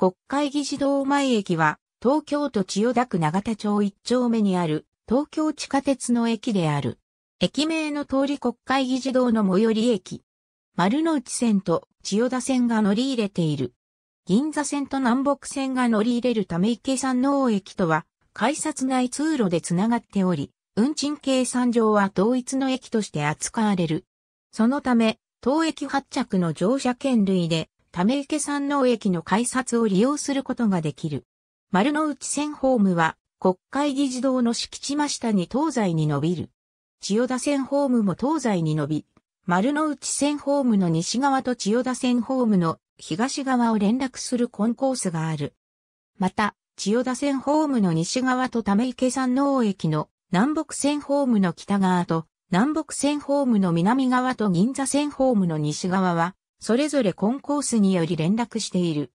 国会議事堂前駅は、東京都千代田区長田町一丁目にある、東京地下鉄の駅である。駅名の通り国会議事堂の最寄り駅。丸の内線と千代田線が乗り入れている。銀座線と南北線が乗り入れるため池山能駅とは、改札内通路でつながっており、運賃計算上は同一の駅として扱われる。そのため、当駅発着の乗車券類で、ため池山王駅の改札を利用することができる。丸の内線ホームは、国会議事堂の敷地真下に東西に伸びる。千代田線ホームも東西に伸び、丸の内線ホームの西側と千代田線ホームの東側を連絡するコンコースがある。また、千代田線ホームの西側とため池山王駅の南北線ホームの北側と南北線ホームの南側と銀座線ホームの西側はそれぞれコンコースにより連絡している。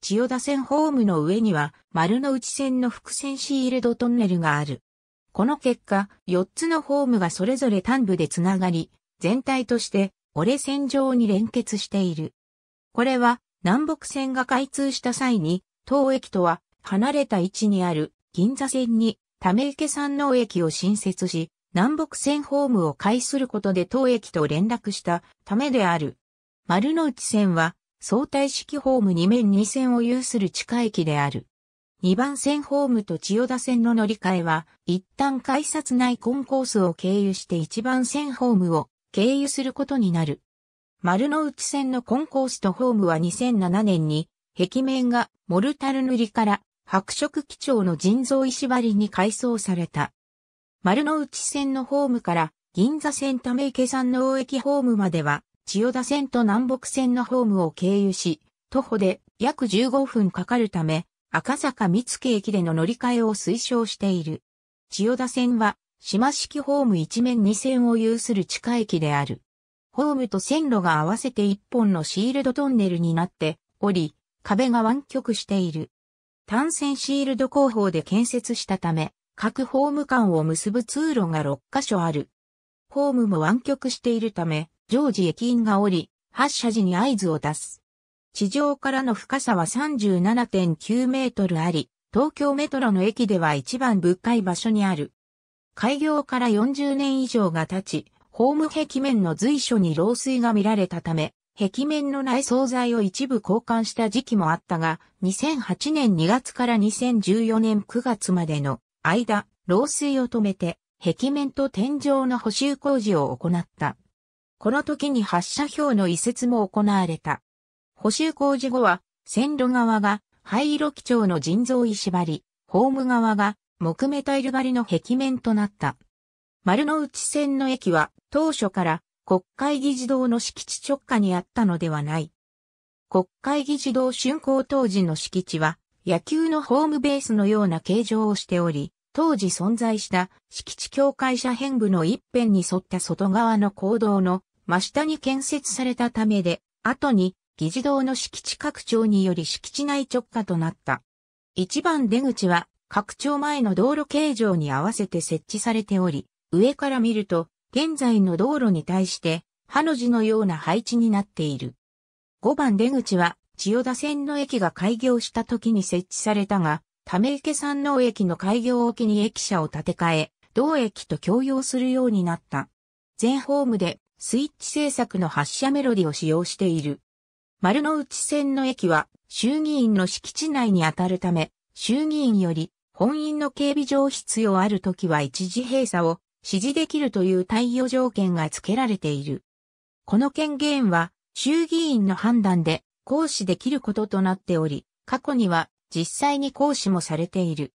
千代田線ホームの上には丸の内線の伏線シールドトンネルがある。この結果、4つのホームがそれぞれ端部でつながり、全体として折れ線上に連結している。これは南北線が開通した際に、当駅とは離れた位置にある銀座線にため池山能駅を新設し、南北線ホームを介することで当駅と連絡したためである。丸の内線は相対式ホーム2面2線を有する地下駅である。2番線ホームと千代田線の乗り換えは、一旦改札内コンコースを経由して1番線ホームを経由することになる。丸の内線のコンコースとホームは2007年に、壁面がモルタル塗りから白色基調の人造石張りに改装された。丸の内線のホームから銀座線ため池山の大駅ホームまでは千代田線と南北線のホームを経由し、徒歩で約15分かかるため、赤坂三月駅での乗り換えを推奨している。千代田線は、島式ホーム一面二線を有する地下駅である。ホームと線路が合わせて一本のシールドトンネルになっており、壁が湾曲している。単線シールド工法で建設したため、各ホーム間を結ぶ通路が6カ所ある。ホームも湾曲しているため、常時駅員が降り、発車時に合図を出す。地上からの深さは37.9メートルあり、東京メトロの駅では一番深い場所にある。開業から40年以上が経ち、ホーム壁面の随所に漏水が見られたため、壁面の内装材を一部交換した時期もあったが、2008年2月から2014年9月までの間、漏水を止めて、壁面と天井の補修工事を行った。この時に発射標の移設も行われた。補修工事後は、線路側が灰色基調の人造石張り、ホーム側が木目タイル張りの壁面となった。丸の内線の駅は当初から国会議事堂の敷地直下にあったのではない。国会議事堂竣工当時の敷地は野球のホームベースのような形状をしており、当時存在した敷地境界者辺部の一辺に沿った外側の行動の真下に建設されたためで、後に議事堂の敷地拡張により敷地内直下となった。一番出口は拡張前の道路形状に合わせて設置されており、上から見ると、現在の道路に対して、ハの字のような配置になっている。5番出口は、千代田線の駅が開業した時に設置されたが、ため池山王駅の開業を機に駅舎を建て替え、同駅と共用するようになった。全ホームでスイッチ制作の発車メロディを使用している。丸の内線の駅は衆議院の敷地内に当たるため、衆議院より本院の警備上必要あるときは一時閉鎖を指示できるという対応条件が付けられている。この権限は衆議院の判断で行使できることとなっており、過去には実際に行使もされている。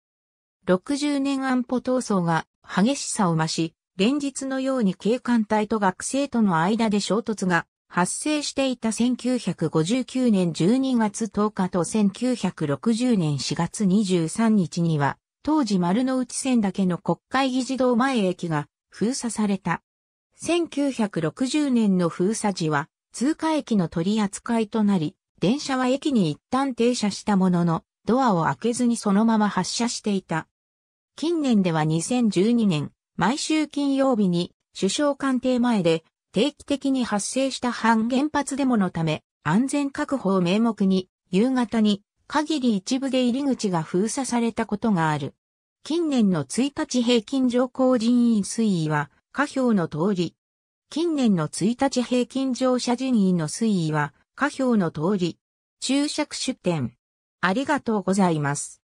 60年安保闘争が激しさを増し、連日のように警官隊と学生との間で衝突が発生していた1959年12月10日と1960年4月23日には、当時丸の内線だけの国会議事堂前駅が封鎖された。1960年の封鎖時は、通過駅の取り扱いとなり、電車は駅に一旦停車したものの、ドアを開けずにそのまま発車していた。近年では2012年、毎週金曜日に首相官邸前で定期的に発生した反原発デモのため安全確保を名目に夕方に限り一部で入り口が封鎖されたことがある。近年の1日平均上降人員推移は下表の通り。近年の1日平均乗車人員の推移は下表の通り。注釈出典。ありがとうございます。